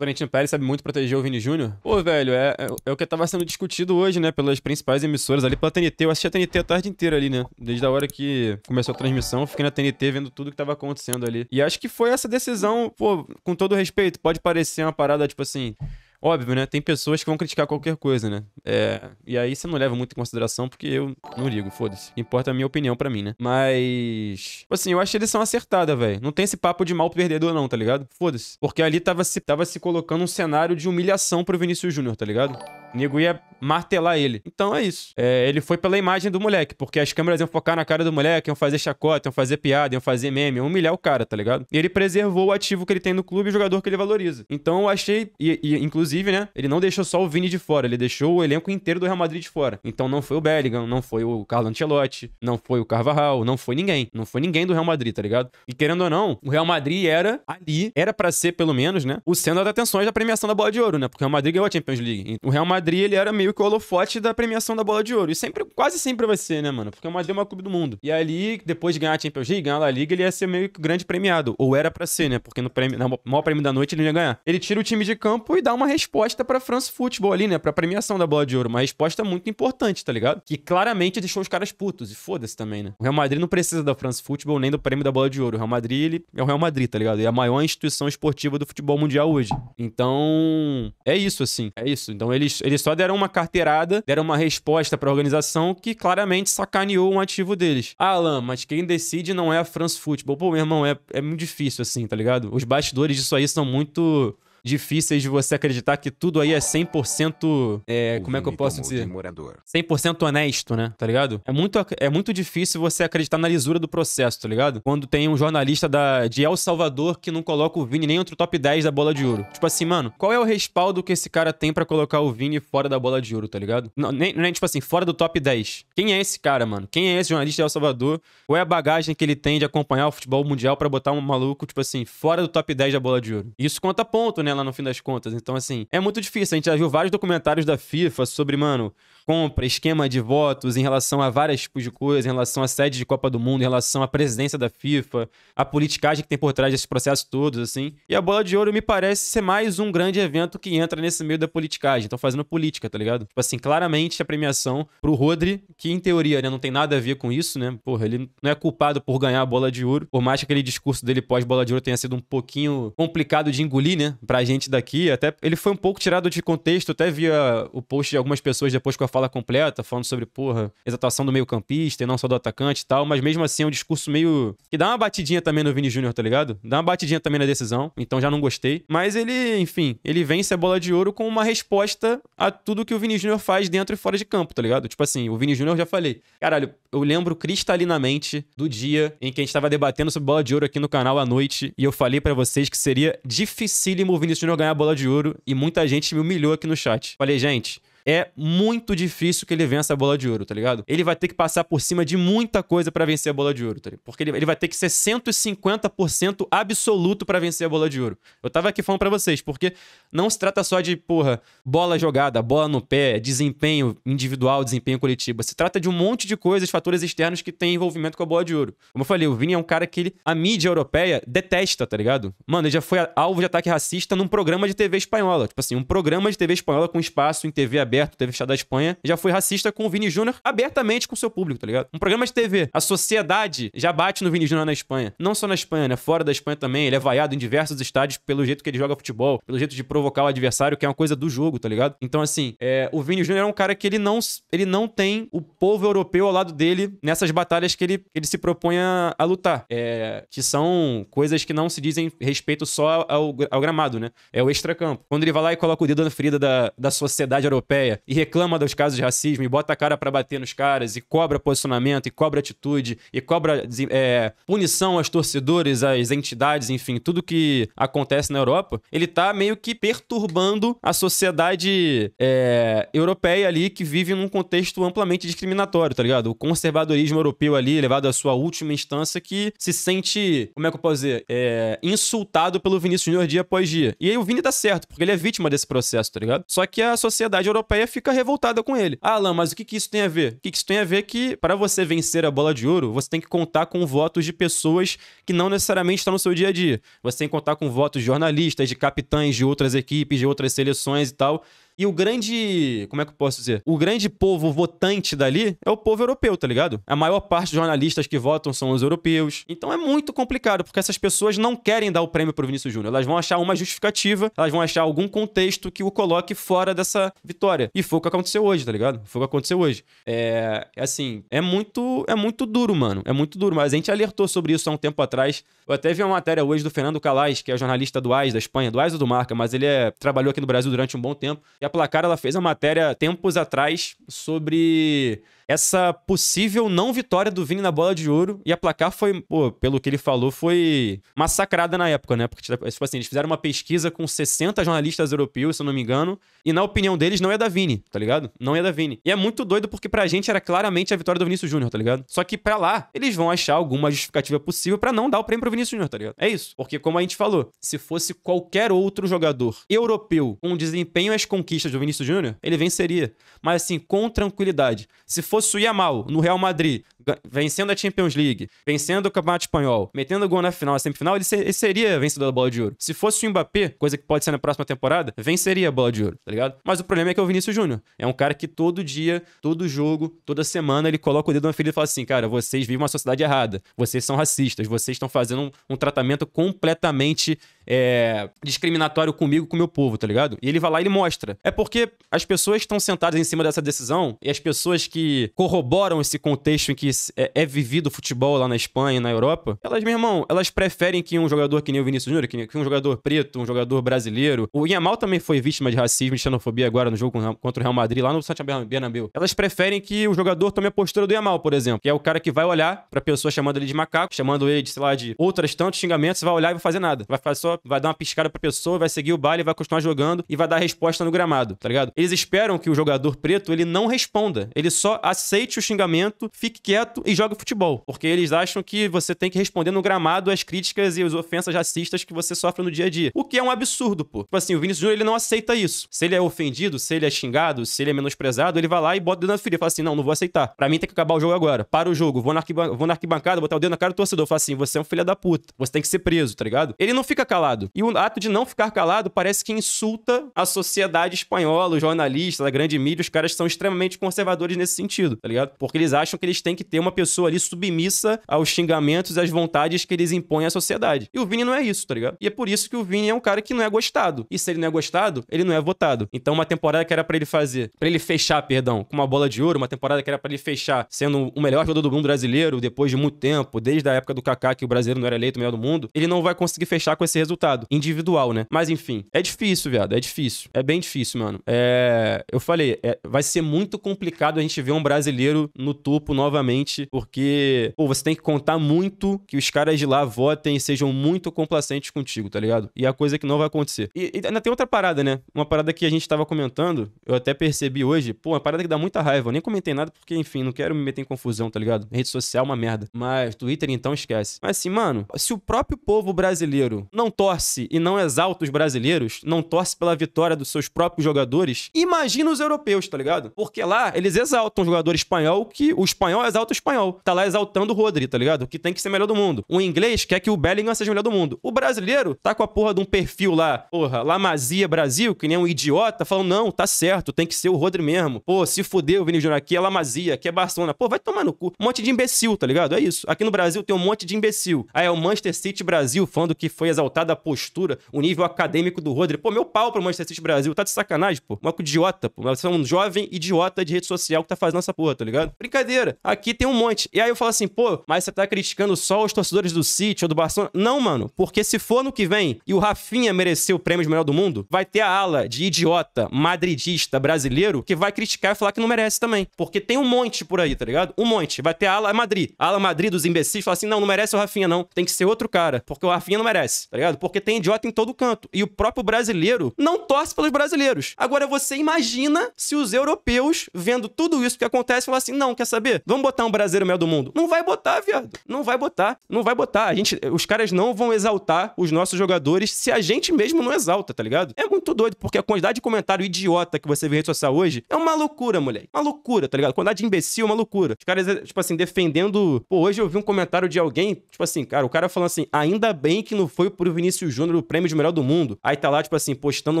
Florentino Pérez sabe muito proteger o Vini Júnior. Pô, velho, é, é, é, o que tava sendo discutido hoje, né? Pelas principais emissoras ali pela TNT. Eu assisti a TNT a tarde inteira ali, né? Desde a hora que começou a transmissão, fiquei na TNT vendo tudo que tava acontecendo ali. E acho que foi essa decisão, pô, com todo respeito, pode parecer uma parada, tipo assim. Óbvio, né? Tem pessoas que vão criticar qualquer coisa, né? É... E aí você não leva muito em consideração, porque eu não ligo, foda-se. Importa a minha opinião pra mim, né? Mas... Tipo assim, eu acho que eles são acertada, velho. Não tem esse papo de mal perdedor não, tá ligado? Foda-se. Porque ali tava se, tava se colocando um cenário de humilhação pro Vinícius Júnior, tá ligado? O nego ia martelar ele. Então é isso. É, ele foi pela imagem do moleque, porque as câmeras iam focar na cara do moleque, iam fazer chacota, iam fazer piada, iam fazer meme, iam humilhar o cara, tá ligado? E ele preservou o ativo que ele tem no clube e o jogador que ele valoriza. Então eu achei, e, e, inclusive, né, ele não deixou só o Vini de fora, ele deixou o elenco inteiro do Real Madrid de fora. Então não foi o Bellingham, não foi o Carlo Ancelotti, não foi o Carvajal, não foi ninguém. Não foi ninguém do Real Madrid, tá ligado? E querendo ou não, o Real Madrid era ali, era para ser pelo menos, né, o centro das atenções da premiação da Bola de Ouro, né? Porque o Real Madrid ganhou a Champions League. O Real Madrid Madrid, ele era meio que o holofote da premiação da Bola de Ouro. E sempre, quase sempre vai ser, né, mano? Porque o Madrid é o maior clube do mundo. E ali, depois de ganhar a Champions League, ganhar a La Liga, ele ia ser meio que grande premiado. Ou era para ser, né? Porque no, prêmio, na maior prêmio da noite ele não ia ganhar. Ele tira o time de campo e dá uma resposta pra France Football ali, né? Pra premiação da Bola de Ouro. Uma resposta muito importante, tá ligado? Que claramente deixou os caras putos. E foda-se também, né? O Real Madrid não precisa da France Football nem do prêmio da Bola de Ouro. O Real Madrid, ele é o Real Madrid, tá ligado? É a maior instituição esportiva do futebol mundial hoje. Então, é isso, assim. É isso. Então, eles, eles só deram uma carteirada, deram uma resposta para a organização que claramente sacaneou um ativo deles. Ah, Alan, mas quem decide não é a France Football. Pô, meu irmão, é, é muito difícil assim, tá ligado? Os bastidores disso aí são muito difíceis de você acreditar que tudo aí é 100%. É, como é que eu posso dizer? 100% honesto, né? Tá ligado? É muito, é muito difícil você acreditar na lisura do processo, tá ligado? Quando tem um jornalista da, de El Salvador que não coloca o Vini nem entre o top 10 da bola de ouro. Tipo assim, mano, qual é o respaldo que esse cara tem para colocar o Vini fora da bola de ouro, tá ligado? Não, nem, nem, tipo assim, fora do top 10. Quem é esse cara, mano? Quem é esse jornalista de El Salvador? Qual é a bagagem que ele tem de acompanhar o futebol mundial para botar um maluco, tipo assim, fora do top 10 da bola de ouro? Isso conta ponto, né? né, lá no fim das contas. Então, assim, é muito difícil. A gente já viu vários documentários da FIFA sobre, mano, compra, esquema de votos em relação a vários tipos de coisas, em relação à sede de Copa do Mundo, em relação à presidência da FIFA, a politicagem que tem por trás desses processos todos, assim. E a Bola de Ouro me parece ser mais um grande evento que entra nesse meio da politicagem. Então, fazendo política, tá ligado? Tipo assim, claramente a premiação pro Rodri, que em teoria, né, não tem nada a ver com isso, né? Porra, ele não é culpado por ganhar a Bola de Ouro, por mais que aquele discurso dele pós-Bola de Ouro tenha sido um pouquinho complicado de engolir, né? Pra gente daqui, até ele foi um pouco tirado de contexto, até via o post de algumas pessoas depois com a fala completa, falando sobre, porra, exatuação do meio-campista e não só do atacante e tal, mas mesmo assim é um discurso meio. que dá uma batidinha também no Vini Júnior, tá ligado? Dá uma batidinha também na decisão, então já não gostei. Mas ele, enfim, ele vence a bola de ouro com uma resposta a tudo que o Vini Júnior faz dentro e fora de campo, tá ligado? Tipo assim, o Vini Júnior já falei, caralho, eu lembro cristalinamente do dia em que a gente tava debatendo sobre bola de ouro aqui no canal à noite e eu falei para vocês que seria dificílimo o Vini Vinícius Júnior ganhar a bola de ouro e muita gente me humilhou aqui no chat. Falei, gente, é muito difícil que ele vença a bola de ouro, tá ligado? Ele vai ter que passar por cima de muita coisa para vencer a bola de ouro, tá ligado? Porque ele, ele vai ter que ser 150% absoluto para vencer a bola de ouro. Eu tava aqui falando para vocês, porque não se trata só de, porra, bola jogada, bola no pé, desempenho individual, desempenho coletivo. Se trata de um monte de coisas, fatores externos que têm envolvimento com a bola de ouro. Como eu falei, o Vini é um cara que ele, a mídia europeia detesta, tá ligado? Mano, ele já foi alvo de ataque racista num programa de TV espanhola. Tipo assim, um programa de TV espanhola com espaço em TV aberta aberto, teve fechada da Espanha, já foi racista com o Vini Júnior abertamente com o seu público, tá ligado? Um programa de TV. A sociedade já bate no Vini Júnior na Espanha. Não só na Espanha, né? Fora da Espanha também. Ele é vaiado em diversos estádios pelo jeito que ele joga futebol, pelo jeito de provocar o adversário, que é uma coisa do jogo, tá ligado? Então, assim, é, o Vini Júnior é um cara que ele não, ele não tem o povo europeu ao lado dele nessas batalhas que ele, ele se propõe a, a lutar. É, que são coisas que não se dizem respeito só ao, ao gramado, né? É o extracampo. Quando ele vai lá e coloca o dedo na ferida da, da sociedade europeia e reclama dos casos de racismo e bota a cara para bater nos caras e cobra posicionamento e cobra atitude e cobra é, punição aos torcedores, às entidades, enfim, tudo que acontece na Europa, ele tá meio que perturbando a sociedade é, europeia ali que vive num contexto amplamente discriminatório, tá ligado? O conservadorismo europeu ali, levado à sua última instância, que se sente, como é que eu posso dizer, é, insultado pelo Vinícius Júnior dia após dia. E aí o Vini tá certo, porque ele é vítima desse processo, tá ligado? Só que a sociedade europeia europeia fica revoltada com ele. Ah, Alan, mas o que, que isso tem a ver? O que, que isso tem a ver que, para você vencer a bola de ouro, você tem que contar com votos de pessoas que não necessariamente estão no seu dia a dia. Você tem que contar com votos de jornalistas, de capitães de outras equipes, de outras seleções e tal. E o grande. Como é que eu posso dizer? O grande povo votante dali é o povo europeu, tá ligado? A maior parte dos jornalistas que votam são os europeus. Então é muito complicado, porque essas pessoas não querem dar o prêmio pro Vinícius Júnior. Elas vão achar uma justificativa, elas vão achar algum contexto que o coloque fora dessa vitória. E foi o que aconteceu hoje, tá ligado? Foi o que aconteceu hoje. É. é assim, é muito. É muito duro, mano. É muito duro. Mas a gente alertou sobre isso há um tempo atrás. Eu até vi uma matéria hoje do Fernando Calais, que é jornalista do AIS da Espanha, do AIS ou do Marca, mas ele é, trabalhou aqui no Brasil durante um bom tempo. E a Placar ela fez a matéria tempos atrás sobre essa possível não vitória do Vini na bola de ouro. E a placar foi, pô, pelo que ele falou, foi massacrada na época, né? Porque, tipo, tipo assim, eles fizeram uma pesquisa com 60 jornalistas europeus, se eu não me engano. E na opinião deles, não é da Vini, tá ligado? Não é da Vini. E é muito doido porque pra gente era claramente a vitória do Vinícius Júnior, tá ligado? Só que pra lá, eles vão achar alguma justificativa possível para não dar o prêmio pro Vinícius Júnior, tá ligado? É isso. Porque, como a gente falou, se fosse qualquer outro jogador europeu com desempenho e as conquistas do Vinícius Júnior, ele venceria. Mas, assim, com tranquilidade. Se fosse fosse o Yamal no Real Madrid, vencendo a Champions League, vencendo o Campeonato Espanhol, metendo gol na final, na semifinal, ele, ser, ele seria vencedor da Bola de Ouro. Se fosse o Mbappé, coisa que pode ser na próxima temporada, venceria a Bola de Ouro, tá ligado? Mas o problema é que é o Vinícius Júnior. É um cara que todo dia, todo jogo, toda semana, ele coloca o dedo na ferida e fala assim, cara, vocês vivem uma sociedade errada, vocês são racistas, vocês estão fazendo um, um tratamento completamente é, discriminatório comigo, com o meu povo, tá ligado? E ele vai lá e ele mostra. É porque as pessoas estão sentadas em cima dessa decisão e as pessoas que corroboram esse contexto em que é, é vivido o futebol lá na Espanha e na Europa, elas, meu irmão, elas preferem que um jogador que nem o Vinícius Júnior, que, que um jogador preto, um jogador brasileiro. O Yamal também foi vítima de racismo e xenofobia agora no jogo contra o Real Madrid, lá no Santiago Bernabéu. Elas preferem que o jogador tome a postura do Yamal, por exemplo, que é o cara que vai olhar pra pessoa chamando ele de macaco, chamando ele de, sei lá, de outras tantos xingamentos, vai olhar e vai fazer nada. Vai fazer só só vai dar uma piscada pra pessoa, vai seguir o baile, vai continuar jogando e vai dar resposta no gramado, tá ligado? Eles esperam que o jogador preto, ele não responda. Ele só aceite o xingamento, fique quieto e jogue futebol. Porque eles acham que você tem que responder no gramado as críticas e as ofensas racistas que você sofre no dia a dia. O que é um absurdo, pô. Tipo assim, o Vinícius Júnior, ele não aceita isso. Se ele é ofendido, se ele é xingado, se ele é menosprezado, ele vai lá e bota o dedo na ferida. Fala assim, não, não vou aceitar. Pra mim tem que acabar o jogo agora. Para o jogo, vou na, vou na arquibancada, botar o dedo na cara do torcedor. Fala assim, você é um filho da puta. Você tem que ser preso, tá ligado? Ele não fica calado calado. E o ato de não ficar calado parece que insulta a sociedade espanhola, os jornalistas, a grande mídia, os caras são extremamente conservadores nesse sentido, tá ligado? Porque eles acham que eles têm que ter uma pessoa ali submissa aos xingamentos e às vontades que eles impõem à sociedade. E o Vini não é isso, tá ligado? E é por isso que o Vini é um cara que não é gostado. E se ele não é gostado, ele não é votado. Então uma temporada que era para ele fazer, para ele fechar, perdão, com uma bola de ouro, uma temporada que era para ele fechar sendo o melhor jogador do mundo brasileiro depois de muito tempo, desde a época do Kaká que o brasileiro não era eleito o melhor do mundo, ele não vai conseguir fechar com esse resultado resultado individual, né? Mas enfim, é difícil, viado, é difícil. É bem difícil, mano. É, eu falei, é... vai ser muito complicado a gente ver um brasileiro no topo novamente, porque, pô, você tem que contar muito que os caras de lá votem e sejam muito complacentes contigo, tá ligado? E a coisa é que não vai acontecer. E, e ainda tem outra parada, né? Uma parada que a gente tava comentando, eu até percebi hoje, pô, uma parada que dá muita raiva. Eu nem comentei nada porque, enfim, não quero me meter em confusão, tá ligado? Rede social é uma merda. Mas Twitter, então, esquece. Mas assim, mano, se o próprio povo brasileiro não torce e não exalta os brasileiros, não torce pela vitória dos seus próprios jogadores, imagina os europeus, tá ligado? Porque lá eles exaltam o jogador espanhol que o espanhol exalta o espanhol. Tá lá exaltando o Rodri, tá ligado? Que tem que ser melhor do mundo. O inglês quer que o Bellingham seja melhor do mundo. O brasileiro tá com a porra de um perfil lá, porra, Lamazia Brasil, que nem um idiota, falando, não, tá certo, tem que ser o Rodri mesmo. Pô, se fudeu, Vini Júnior, aqui é Lamazia, aqui é Barcelona. Pô, vai tomar no cu. Um monte de imbecil, tá ligado? É isso. Aqui no Brasil tem um monte de imbecil. Aí é o Manchester City Brasil, falando que foi exaltado determinada postura, o nível acadêmico do Rodri. Pô, meu pau pro Manchester City Brasil, tá de sacanagem, pô. Maluco idiota, pô. Você é um jovem idiota de rede social que tá fazendo essa porra, tá ligado? Brincadeira. Aqui tem um monte. E aí eu falo assim, pô, mas você tá criticando só os torcedores do City ou do Barcelona? Não, mano. Porque se for no que vem e o Rafinha merecer o prêmio de melhor do mundo, vai ter a ala de idiota madridista brasileiro que vai criticar e falar que não merece também. Porque tem um monte por aí, tá ligado? Um monte. Vai ter a ala Madrid. A ala Madrid dos imbecis fala assim: não, não merece o Rafinha, não. Tem que ser outro cara. Porque o Rafinha não merece, tá ligado? Porque tem idiota em todo canto. E o próprio brasileiro não torce pelos brasileiros. Agora você imagina se os europeus, vendo tudo isso que acontece, falam assim: não, quer saber? Vamos botar um brasileiro melhor do mundo. Não vai botar, viado. Não vai botar. Não vai botar. A gente, os caras não vão exaltar os nossos jogadores se a gente mesmo não exalta, tá ligado? É muito doido, porque a quantidade de comentário idiota que você vê em rede social hoje é uma loucura, moleque. Uma loucura, tá ligado? A quantidade de imbecil é uma loucura. Os caras, eh, tipo assim, defendendo. Pô, hoje eu vi um comentário de alguém, tipo assim, cara, o cara falando assim: ainda bem que não foi pro Vinícius Vinícius Júnior o prêmio de melhor do mundo. Aí tá lá, tipo assim, postando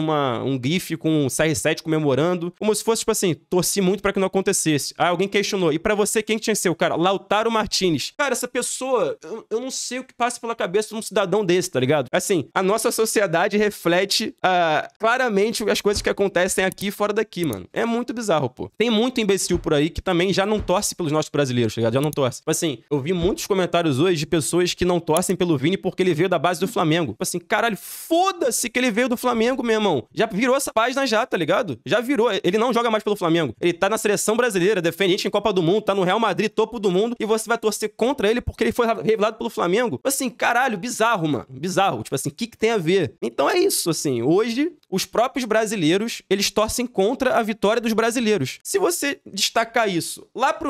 uma, um gif com o CR7 comemorando, como se fosse, tipo assim, torci muito para que não acontecesse. Aí alguém questionou, e para você quem tinha que ser o cara? Lautaro Martinez. Cara, essa pessoa, eu, eu, não sei o que passa pela cabeça de um cidadão desse, tá ligado? Assim, a nossa sociedade reflete uh, claramente as coisas que acontecem aqui e fora daqui, mano. É muito bizarro, pô. Tem muito imbecil por aí que também já não torce pelos nossos brasileiros, tá ligado? Já não torce. Tipo assim, eu vi muitos comentários hoje de pessoas que não torcem pelo Vini porque ele veio da base do Flamengo tipo assim, caralho, foda-se que ele veio do Flamengo, meu irmão. Já virou essa página já, tá ligado? Já virou. Ele não joga mais pelo Flamengo. Ele tá na seleção brasileira, defende gente em Copa do Mundo, tá no Real Madrid, topo do mundo, e você vai torcer contra ele porque ele foi revelado pelo Flamengo. Assim, caralho, bizarro, mano. Bizarro. Tipo assim, o que, que tem a ver? Então é isso, assim. Hoje, os próprios brasileiros, eles torcem contra a vitória dos brasileiros. Se você destacar isso lá para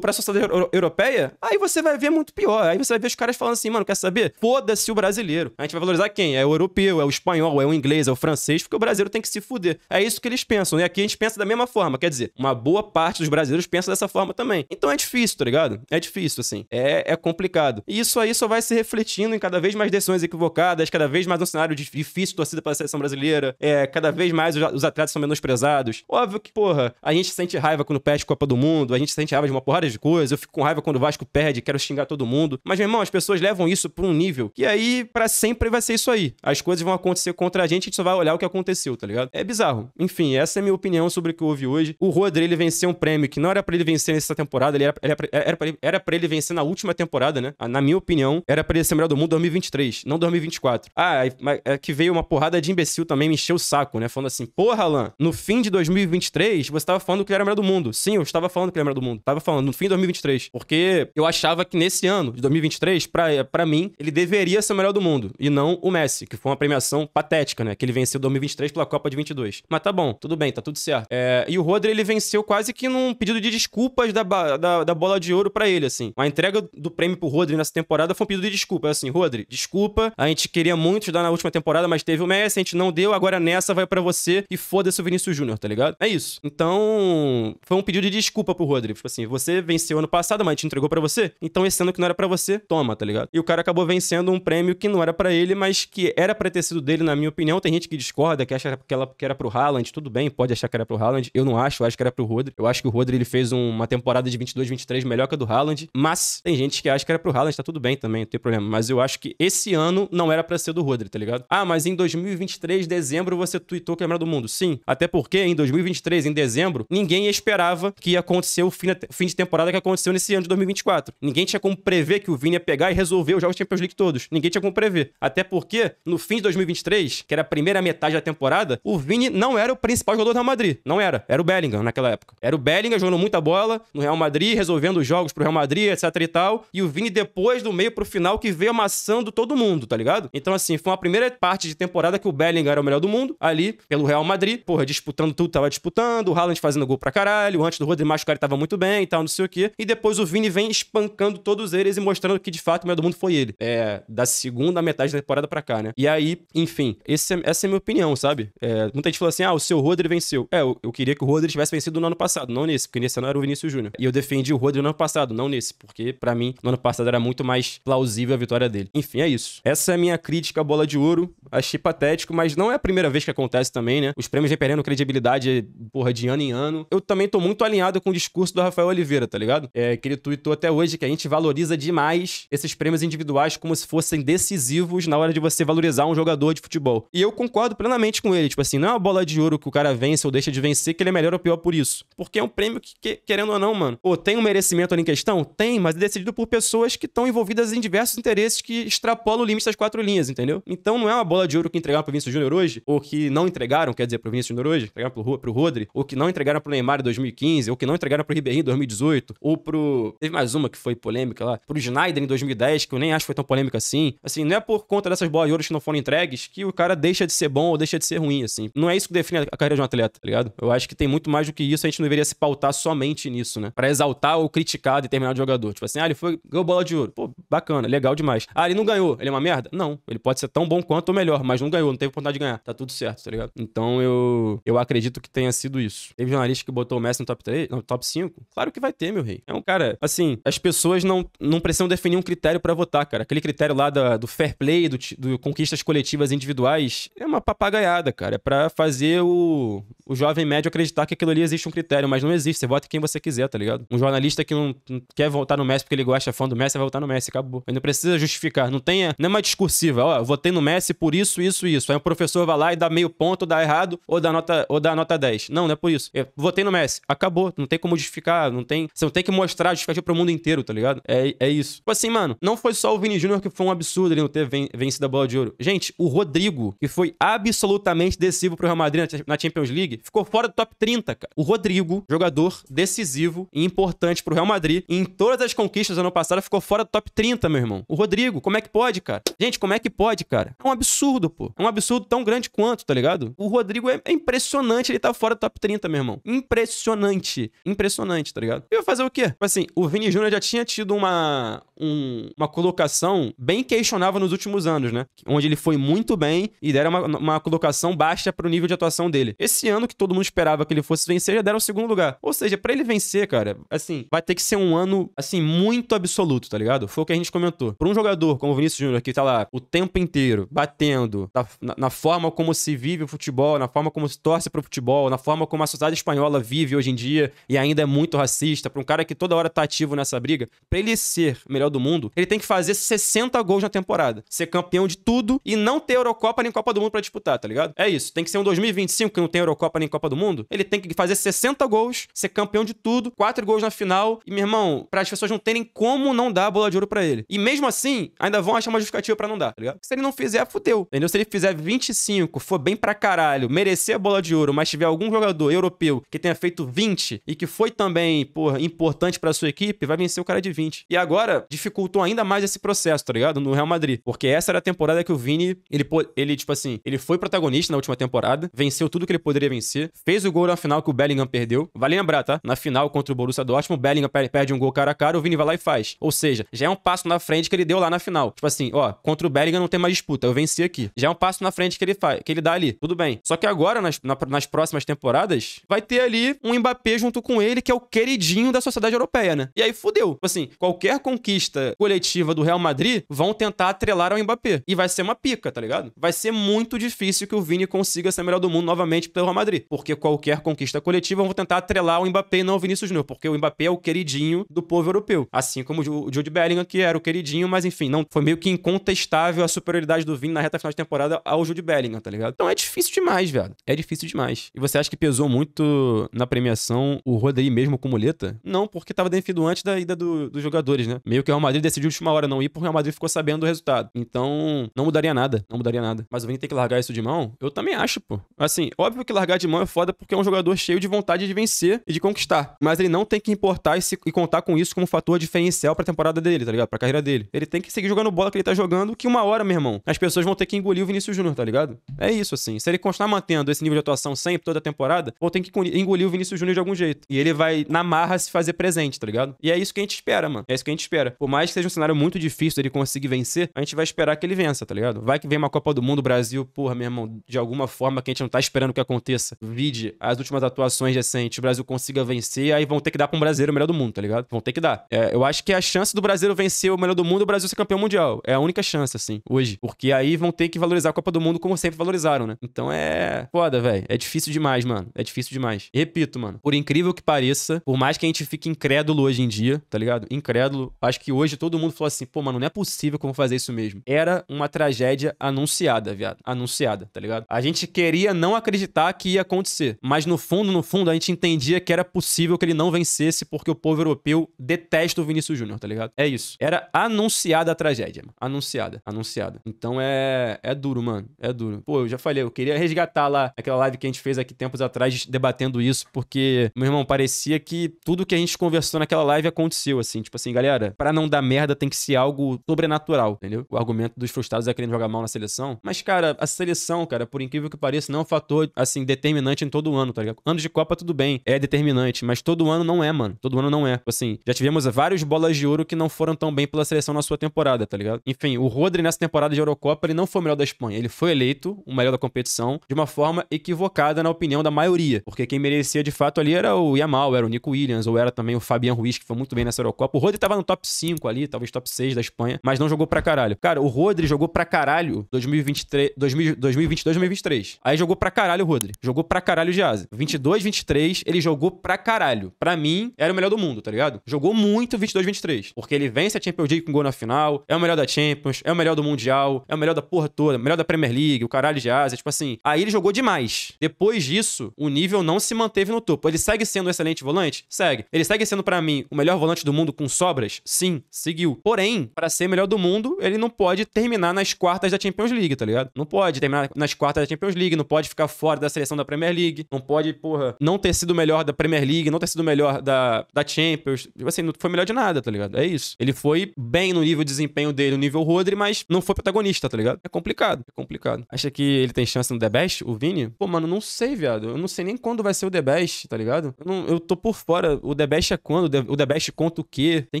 a sociedade europeia, aí você vai ver muito pior. Aí você vai ver os caras falando assim, mano, quer saber? Foda-se o brasileiro. A gente vai valorizar quem? É o europeu, é o espanhol, é o inglês, é o francês, porque o brasileiro tem que se fuder. É isso que eles pensam. E né? aqui a gente pensa da mesma forma. Quer dizer, uma boa parte dos brasileiros pensa dessa forma também. Então é difícil, tá ligado? É difícil, assim. É, é complicado. E isso aí só vai se refletindo em cada vez mais decisões equivocadas, cada vez mais um cenário difícil torcida para a seleção brasileira, é, cada vez mais os, atletas são menosprezados. Óbvio que, porra, a gente sente raiva quando perde Copa do Mundo, a gente sente raiva de uma porrada de coisa, eu fico com raiva quando o Vasco perde, quero xingar todo mundo. Mas, meu irmão, as pessoas levam isso pra um nível que aí, para sempre, vai ser isso aí. As coisas vão acontecer contra a gente, a gente só vai olhar o que aconteceu, tá ligado? É bizarro. Enfim, essa é a minha opinião sobre o que houve hoje. O Rodri, ele venceu um prêmio que não era para ele vencer nessa temporada, ele era, era, pra, era, pra ele, era pra ele vencer na última temporada, né? Ah, na minha opinião, era pra ele ser melhor do mundo 2023, não 2024. Ah, é, é que veio uma porrada de imbecil também me encher o saco, né? Falando assim, porra, Alan, no fim de 2023, você tava falando que ele era melhor do mundo. Sim, eu estava falando que ele era melhor do mundo. Tava falando no fim de 2023. Porque eu achava que nesse ano, de 2023, pra, mim, ele deveria ser o melhor do mundo. E não o Messi, que foi uma premiação patética, né? Que ele venceu 2023 pela Copa de 22. Mas tá bom, tudo bem, tá tudo certo. É, e o Rodri, ele venceu quase que num pedido de desculpas da, da, da bola de ouro para ele, assim. A entrega do prêmio pro Rodri nessa temporada foi um pedido de desculpas É assim, Rodri, desculpa, a gente queria muito te dar na última temporada, mas teve o Messi, a gente não deu, agora nessa vai para você e foda-se o Vinícius Júnior, tá ligado? É isso. Então, foi um pedido de desculpa pro Rodrigo. Tipo assim, você venceu ano passado, mas a gente entregou para você. Então, esse ano que não era para você, toma, tá ligado? E o cara acabou vencendo um prêmio que não era para ele, mas que era pra ter sido dele, na minha opinião. Tem gente que discorda, que acha que, ela, que era pro Haaland. Tudo bem, pode achar que era pro Haaland. Eu não acho, eu acho que era pro Rodrigo. Eu acho que o Rodrigo ele fez uma temporada de 22, 23 melhor que a do Haaland. Mas tem gente que acha que era pro Haaland, tá tudo bem também, não tem problema. Mas eu acho que esse ano não era para ser do Rodrigo, tá ligado? Ah, mas em 2023, dezembro dezembro você tweetou é melhor do mundo. Sim, até porque em 2023, em dezembro, ninguém esperava que ia acontecer o fim, fim de temporada que aconteceu nesse ano de 2024. Ninguém tinha como prever que o Vini ia pegar e resolver os jogos Champions League todos. Ninguém tinha como prever. Até porque, no fim de 2023, que era a primeira metade da temporada, o Vini não era o principal jogador do Real Madrid. Não era. Era o Bellingham naquela época. Era o Bellingham jogando muita bola no Real Madrid, resolvendo os jogos pro Real Madrid, etc e tal. E o Vini depois do meio pro final que veio amassando todo mundo, tá ligado? Então, assim, foi uma primeira parte de temporada que o Bellingham era o melhor do mundo mundo ali pelo Real Madrid, porra, disputando tudo, tava disputando, o Haaland fazendo gol pra caralho, antes do Rodrigo Macho, o cara tava muito bem e tal, não sei o quê. E depois o Vini vem espancando todos eles e mostrando que de fato o melhor do mundo foi ele. É, da segunda metade da temporada pra cá, né? E aí, enfim, esse, é, essa é a minha opinião, sabe? É, muita gente falou assim: ah, o seu Rodrigo venceu. É, eu, eu queria que o Rodrigo tivesse vencido no ano passado, não nesse, porque nesse ano era o Vinícius Júnior. E eu defendi o Rodrigo no ano passado, não nesse, porque para mim no ano passado era muito mais plausível a vitória dele. Enfim, é isso. Essa é a minha crítica à bola de ouro. Achei patético, mas não é a primeira primeira vez que acontece também, né? Os prêmios vem perdendo credibilidade, porra, de ano em ano. Eu também tô muito alinhado com o discurso do Rafael Oliveira, tá ligado? É, que ele tweetou até hoje que a gente valoriza demais esses prêmios individuais como se fossem decisivos na hora de você valorizar um jogador de futebol. E eu concordo plenamente com ele. Tipo assim, não é uma bola de ouro que o cara vence ou deixa de vencer que ele é melhor ou pior por isso. Porque é um prêmio que, querendo ou não, mano, Ou tem um merecimento ali em questão? Tem, mas é decidido por pessoas que estão envolvidas em diversos interesses que extrapolam o limite das quatro linhas, entendeu? Então não é uma bola de ouro que entregar pro Vinícius Júnior hoje ou que não entregaram, quer dizer, pro Vinícius Júnior hoje, entregaram pro, pro Rodri, ou que não entregaram pro Neymar em 2015, ou que não entregaram pro Ribeirinho em 2018, ou pro... Teve mais uma que foi polêmica lá, pro Schneider em 2010, que eu nem acho que foi tão polêmica assim. Assim, não é por conta dessas bolas de ouro que não foram entregues que o cara deixa de ser bom ou deixa de ser ruim, assim. Não é isso que define a carreira de um atleta, tá ligado? Eu acho que tem muito mais do que isso, a gente não deveria se pautar somente nisso, né? Pra exaltar ou criticar determinado jogador. Tipo assim, ah, ele foi, ganhou bola de ouro. Pô, bacana, legal demais. Ah, ele não ganhou, ele é uma merda? Não. Ele pode ser tão bom quanto ou melhor, mas não ganhou, não teve oportunidade de ganhar. Tá tudo certo, tá ligado? Então eu, eu acredito que tenha sido isso. Teve jornalista que botou o Messi no top 3, no top 5? Claro que vai ter, meu rei. É um cara, assim, as pessoas não, não precisam definir um critério para votar, cara. Aquele critério lá da, do fair play, do, do conquistas coletivas individuais, é uma papagaiada, cara. É pra fazer o, o jovem médio acreditar que aquilo ali existe um critério, mas não existe. Você vota quem você quiser, tá ligado? Um jornalista que não, não quer votar no Messi porque ele gosta é fã do Messi, vai votar no Messi, acabou. Ele não precisa justificar, não tem, não é uma discursiva, ó, votei no Messi por isso, isso, isso. Aí o professor vai lá lá e dá meio ponto, dá errado, ou dá nota, ou dá nota 10. Não, não é por isso. Eu votei no Messi, acabou. Não tem como justificar, não tem. Você não tem que mostrar a justificativa pro mundo inteiro, tá ligado? É, é isso. Tipo assim, mano, não foi só o Vini Júnior que foi um absurdo ele não ter ven vencido a bola de ouro. Gente, o Rodrigo, que foi absolutamente decisivo pro Real Madrid na Champions League, ficou fora do top 30, cara. O Rodrigo, jogador decisivo e importante pro Real Madrid, em todas as conquistas do ano passado, ficou fora do top 30, meu irmão. O Rodrigo, como é que pode, cara? Gente, como é que pode, cara? É um absurdo, pô. É um absurdo tão grande quanto, tá ligado? O Rodrigo é, é, impressionante, ele tá fora do top 30, meu irmão. Impressionante. Impressionante, tá ligado? E vai fazer o quê? Tipo assim, o Vini Júnior já tinha tido uma, um, uma colocação bem questionável nos últimos anos, né? Onde ele foi muito bem e deram uma, uma colocação baixa pro nível de atuação dele. Esse ano que todo mundo esperava que ele fosse vencer, já deram o segundo lugar. Ou seja, para ele vencer, cara, assim, vai ter que ser um ano, assim, muito absoluto, tá ligado? Foi o que a gente comentou. Pra um jogador como o Vinícius Júnior, que tá lá o tempo inteiro, batendo, tá, na, na forma como como se vive o futebol, na forma como se torce para o futebol, na forma como a sociedade espanhola vive hoje em dia e ainda é muito racista, para um cara que toda hora tá ativo nessa briga, para ele ser melhor do mundo, ele tem que fazer 60 gols na temporada, ser campeão de tudo e não ter Eurocopa nem Copa do Mundo para disputar, tá ligado? É isso. Tem que ser um 2025 que não tem Eurocopa nem Copa do Mundo. Ele tem que fazer 60 gols, ser campeão de tudo, 4 gols na final e, meu irmão, para as pessoas não terem como não dar a bola de ouro para ele. E mesmo assim, ainda vão achar uma justificativa para não dar, tá ligado? Se ele não fizer, fudeu. Entendeu? Se ele fizer 25 foi for bem pra caralho, merecer a bola de ouro, mas tiver algum jogador europeu que tenha feito 20 e que foi também, porra, importante pra sua equipe, vai vencer o cara de 20. E agora dificultou ainda mais esse processo, tá ligado? No Real Madrid. Porque essa era a temporada que o Vini, ele, ele tipo assim, ele foi protagonista na última temporada, venceu tudo que ele poderia vencer, fez o gol na final que o Bellingham perdeu. Vale lembrar, tá? Na final contra o Borussia Dortmund, o Bellingham perde um gol cara a cara, o Vini vai lá e faz. Ou seja, já é um passo na frente que ele deu lá na final. Tipo assim, ó, contra o Bellingham não tem mais disputa, eu venci aqui. Já é um passo na frente que ele faz, que ele dá ali. Tudo bem. Só que agora, nas, na, nas próximas temporadas, vai ter ali um Mbappé junto com ele, que é o queridinho da sociedade europeia, né? E aí fudeu. Assim, qualquer conquista coletiva do Real Madrid vão tentar atrelar ao Mbappé. E vai ser uma pica, tá ligado? Vai ser muito difícil que o Vini consiga ser melhor do mundo novamente pelo Real Madrid. Porque qualquer conquista coletiva vão tentar atrelar o Mbappé e não o Vinícius Júnior. Porque o Mbappé é o queridinho do povo europeu. Assim como o Jude Bellingham, que era o queridinho, mas enfim, não foi meio que incontestável a superioridade do Vini na reta final de temporada ao Jude Bellingham, tá ligado? ligado? Então é difícil demais, velho. É difícil demais. E você acha que pesou muito na premiação o Rodri mesmo com muleta? Não, porque tava definido antes da ida do, dos jogadores, né? Meio que o Real Madrid decidiu de última hora não ir porque o Real Madrid ficou sabendo do resultado. Então não mudaria nada, não mudaria nada. Mas o Vini tem que largar isso de mão? Eu também acho, pô. Assim, óbvio que largar de mão é foda porque é um jogador cheio de vontade de vencer e de conquistar. Mas ele não tem que importar e, se, e contar com isso como fator diferencial pra temporada dele, tá ligado? Pra carreira dele. Ele tem que seguir jogando bola que ele tá jogando, que uma hora, meu irmão, as pessoas vão ter que engolir o Vinícius Júnior, tá ligado? É isso, assim. Se ele continuar mantendo esse nível de atuação sempre, toda a temporada, pô, tem que engolir o Vinícius Júnior de algum jeito. E ele vai, na marra, se fazer presente, tá ligado? E é isso que a gente espera, mano. É isso que a gente espera. Por mais que seja um cenário muito difícil dele conseguir vencer, a gente vai esperar que ele vença, tá ligado? Vai que vem uma Copa do Mundo, Brasil, porra, meu irmão, de alguma forma que a gente não tá esperando que aconteça. Vide as últimas atuações recentes, o Brasil consiga vencer, aí vão ter que dar pra um brasileiro o melhor do mundo, tá ligado? Vão ter que dar. É, eu acho que a chance do brasileiro vencer o melhor do mundo é o Brasil ser campeão mundial. É a única chance, assim, hoje. Porque aí vão ter que valorizar a Copa do Mundo como sempre valorizaram, né? Então é foda, velho. É difícil demais, mano. É difícil demais. E repito, mano, por incrível que pareça, por mais que a gente fique incrédulo hoje em dia, tá ligado? Incrédulo. Acho que hoje todo mundo falou assim, pô, mano, não é possível como fazer isso mesmo. Era uma tragédia anunciada, viado. Anunciada, tá ligado? A gente queria não acreditar que ia acontecer, mas no fundo, no fundo, a gente entendia que era possível que ele não vencesse porque o povo europeu detesta o Vinícius Júnior, tá ligado? É isso. Era anunciada a tragédia, mano. Anunciada, anunciada. Então é é duro, mano. É duro. Pô, eu já falei, eu queria resgatar lá aquela live que a gente fez aqui tempos atrás debatendo isso, porque, meu irmão, parecia que tudo que a gente conversou naquela live aconteceu, assim. Tipo assim, galera, para não dar merda tem que ser algo sobrenatural, entendeu? O argumento dos frustrados é querendo jogar mal na seleção. Mas, cara, a seleção, cara, por incrível que pareça, não é um fator, assim, determinante em todo ano, tá ligado? Anos de Copa, tudo bem, é determinante, mas todo ano não é, mano. Todo ano não é. Tipo assim, já tivemos vários bolas de ouro que não foram tão bem pela seleção na sua temporada, tá ligado? Enfim, o Rodri nessa temporada de Eurocopa, ele não foi o melhor da Espanha. Ele foi eleito o melhor da competição de uma forma equivocada na opinião da maioria, porque quem merecia de fato ali era o Yamal, era o Nico Williams, ou era também o Fabian Ruiz, que foi muito bem nessa Eurocopa. O Rodri tava no top 5 ali, talvez top 6 da Espanha, mas não jogou pra caralho. Cara, o Rodri jogou pra caralho 2023, 2022, 2023. Aí jogou pra caralho o Rodri, jogou pra caralho o Giazzi. 22, 23, ele jogou pra caralho. Pra mim, era o melhor do mundo, tá ligado? Jogou muito 22, 23, porque ele vence a Champions League com gol na final, é o melhor da Champions, é o melhor do Mundial, é o melhor da porra toda, melhor da Premier League, o caralho de Asa, é tipo assim. Aí ele jogou demais. Depois disso, o nível não se manteve no topo. Ele segue sendo um excelente volante? Segue. Ele segue sendo, para mim, o melhor volante do mundo com sobras? Sim, seguiu. Porém, para ser melhor do mundo, ele não pode terminar nas quartas da Champions League, tá ligado? Não pode terminar nas quartas da Champions League, não pode ficar fora da seleção da Premier League, não pode, porra, não ter sido melhor da Premier League, não ter sido melhor da, da Champions. Tipo assim, não foi melhor de nada, tá ligado? É isso. Ele foi bem no nível de desempenho dele, no nível Rodri, mas não foi protagonista, tá ligado? É complicado, é complicado. Acho que ele tem chance no The Best, o Vini? Pô, mano, não sei, viado. Eu não sei nem quando vai ser o The Best, tá ligado? Eu, não, eu tô por fora. O The Best é quando? O The Best conta o quê? Tem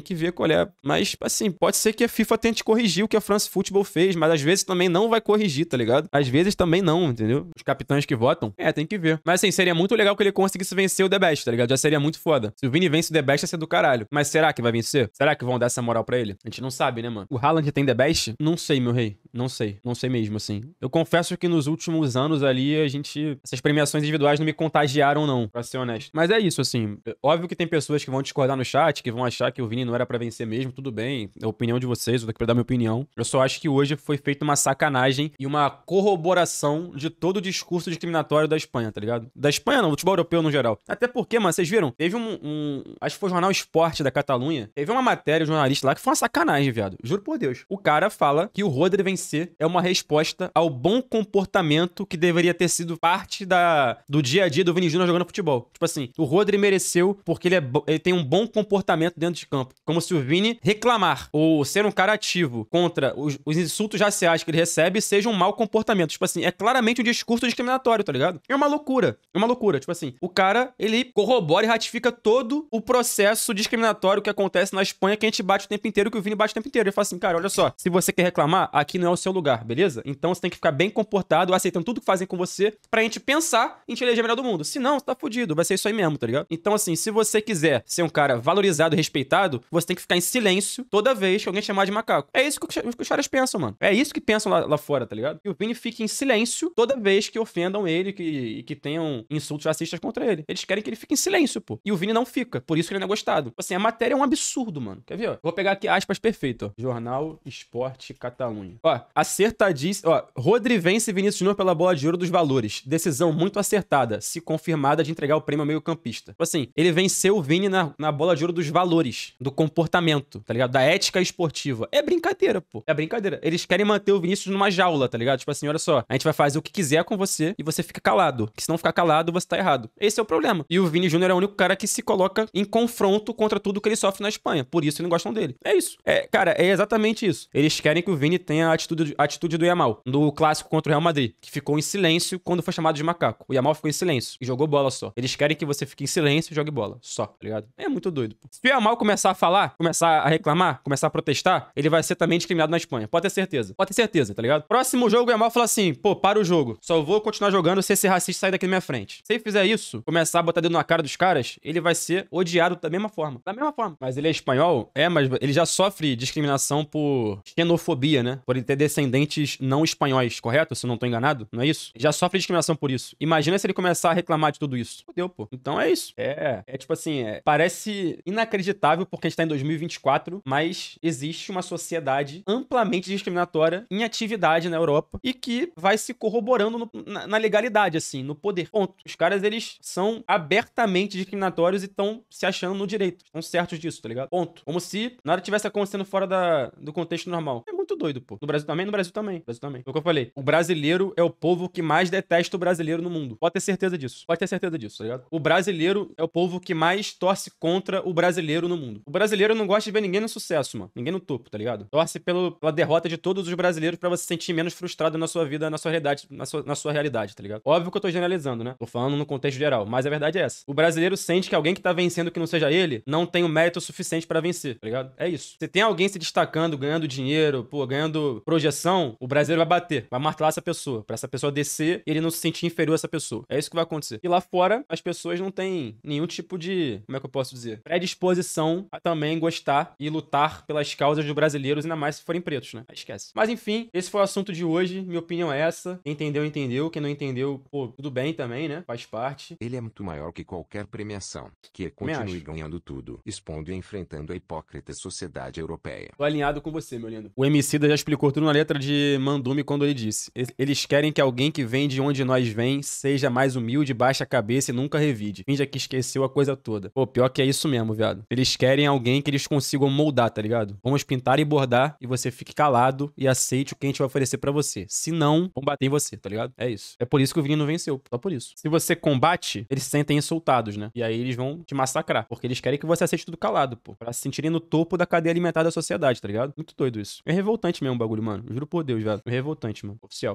que ver qual é. Mas, assim, pode ser que a FIFA tente corrigir o que a France Football fez, mas às vezes também não vai corrigir, tá ligado? Às vezes também não, entendeu? Os capitães que votam. É, tem que ver. Mas, assim, seria muito legal que ele conseguisse vencer o The Best, tá ligado? Já seria muito foda. Se o Vini vence o The Best, ia ser do caralho. Mas será que vai vencer? Será que vão dar essa moral pra ele? A gente não sabe, né, mano? O Haaland tem The Best? Não sei, meu rei. Não sei. Não sei mesmo, assim. Eu confesso acho que nos últimos anos ali, a gente. Essas premiações individuais não me contagiaram, não, pra ser honesto. Mas é isso, assim. É óbvio que tem pessoas que vão discordar no chat, que vão achar que o Vini não era para vencer mesmo, tudo bem. É a opinião de vocês, eu tô aqui pra dar minha opinião. Eu só acho que hoje foi feita uma sacanagem e uma corroboração de todo o discurso discriminatório da Espanha, tá ligado? Da Espanha não, do futebol europeu no geral. Até porque, mano, vocês viram? Teve um, um. acho que foi o jornal Esporte da Catalunha. Teve uma matéria, um jornalista lá, que foi uma sacanagem, viado. Juro por Deus. O cara fala que o Rodri vencer é uma resposta ao bom comportamento comportamento que deveria ter sido parte da, do dia a dia do Vini Júnior jogando futebol. Tipo assim, o Rodri mereceu porque ele, é, ele tem um bom comportamento dentro de campo. Como se o Vini reclamar ou ser um cara ativo contra os, os insultos raciais que ele recebe seja um mau comportamento. Tipo assim, é claramente um discurso discriminatório, tá ligado? É uma loucura. É uma loucura. Tipo assim, o cara, ele corrobora e ratifica todo o processo discriminatório que acontece na Espanha que a gente bate o tempo inteiro, que o Vini bate o tempo inteiro. Ele fala assim, cara, olha só, se você quer reclamar, aqui não é o seu lugar, beleza? Então você tem que ficar bem comportado, aceitando tudo que fazem com você, pra gente pensar em te eleger melhor do mundo. Se não, você tá fudido, vai ser isso aí mesmo, tá ligado? Então, assim, se você quiser ser um cara valorizado, respeitado, você tem que ficar em silêncio toda vez que alguém chamar de macaco. É isso que, os caras pensam, mano. É isso que pensam lá, lá, fora, tá ligado? E o Vini fica em silêncio toda vez que ofendam ele que, que tenham insultos racistas contra ele. Eles querem que ele fique em silêncio, pô. E o Vini não fica, por isso que ele não é gostado. Assim, a matéria é um absurdo, mano. Quer ver, ó? Vou pegar aqui aspas perfeito, ó. Jornal Esporte Catalunha. Ó, acertadíssimo. Ó, Rodrivem Vence Vinícius Júnior pela bola de ouro dos valores. Decisão muito acertada, se confirmada de entregar o prêmio ao meio-campista. Tipo assim, ele venceu o Vini na, na bola de ouro dos valores, do comportamento, tá ligado? Da ética esportiva. É brincadeira, pô. É brincadeira. Eles querem manter o Vinícius numa jaula, tá ligado? Tipo assim, olha só, a gente vai fazer o que quiser com você e você fica calado. Que se não ficar calado, você tá errado. Esse é o problema. E o Vini Júnior é o único cara que se coloca em confronto contra tudo que ele sofre na Espanha. Por isso eles não gostam dele. É isso. É, cara, é exatamente isso. Eles querem que o Vini tenha a atitude, a atitude do Yamal. No clássico contra contra o Real Madrid, que ficou em silêncio quando foi chamado de macaco. O Yamal ficou em silêncio e jogou bola só. Eles querem que você fique em silêncio e jogue bola só, tá ligado? É muito doido. Pô. Se o Yamal começar a falar, começar a reclamar, começar a protestar, ele vai ser também discriminado na Espanha. Pode ter certeza. Pode ter certeza, tá ligado? Próximo jogo, o Yamal fala assim: pô, para o jogo. Só vou continuar jogando se esse racista sair daqui na minha frente. Se ele fizer isso, começar a botar dedo na cara dos caras, ele vai ser odiado da mesma forma. Da mesma forma. Mas ele é espanhol? É, mas ele já sofre discriminação por xenofobia, né? Por ele ter descendentes não espanhóis, correto? se eu não tô enganado, não é isso? Já sofre discriminação por isso. Imagina se ele começar a reclamar de tudo isso. Fudeu, pô. Então é isso. É, é tipo assim, é, parece inacreditável porque a gente tá em 2024, mas existe uma sociedade amplamente discriminatória em atividade na Europa e que vai se corroborando no, na, na, legalidade, assim, no poder. Ponto. Os caras, eles são abertamente discriminatórios e estão se achando no direito. Estão certos disso, tá ligado? Ponto. Como se nada tivesse acontecendo fora da, do contexto normal. É muito doido, pô. No Brasil também, no Brasil também. No Brasil também. É o que eu falei. O brasileiro é o povo que mais detesta o brasileiro no mundo. Pode ter certeza disso. Pode ter certeza disso, tá ligado? O brasileiro é o povo que mais torce contra o brasileiro no mundo. O brasileiro não gosta de ver ninguém no sucesso, mano. Ninguém no topo, tá ligado? Torce pelo, pela derrota de todos os brasileiros para você se sentir menos frustrado na sua vida, na sua realidade, na sua, na sua realidade, tá ligado? Óbvio que eu tô generalizando, né? Tô falando no contexto geral, mas a verdade é essa. O brasileiro sente que alguém que tá vencendo que não seja ele, não tem o mérito suficiente para vencer, tá ligado? É isso. Se tem alguém se destacando, ganhando dinheiro, pô, ganhando projeção, o brasileiro vai bater, vai martelar essa pessoa, para essa pessoa descer e ele não se sentir inferior a essa pessoa. É isso que vai acontecer. E lá fora, as pessoas não têm nenhum tipo de, como é que eu posso dizer, predisposição a também gostar e lutar pelas causas dos brasileiros, ainda mais se forem pretos, né? Esquece. Mas enfim, esse foi o assunto de hoje, minha opinião é essa. entendeu, entendeu. Quem não entendeu, pô, tudo bem também, né? Faz parte. Ele é muito maior que qualquer premiação, que continue ganhando tudo, expondo e enfrentando a hipócrita sociedade europeia. Tô alinhado com você, meu lindo. O MC Emicida já explicou tudo na letra de Mandume quando ele disse: Eles querem que alguém que vem de onde nós vem seja mais humilde, baixa a cabeça e nunca revide. Finge que esqueceu a coisa toda. Pô, pior que é isso mesmo, viado. Eles querem alguém que eles consigam moldar, tá ligado? Vamos pintar e bordar e você fique calado e aceite o que a gente vai oferecer para você. Se não, vão bater em você, tá ligado? É isso. É por isso que o Vini não venceu. Só por isso. Se você combate, eles se sentem insultados, né? E aí eles vão te massacrar. Porque eles querem que você aceite tudo calado, pô. Pra se sentirem no topo da cadeia alimentar da sociedade, tá ligado? Muito doido isso. É revoltante mesmo o bagulho, mano. Juro por Deus, velho. Revoltante, mano. Oficial.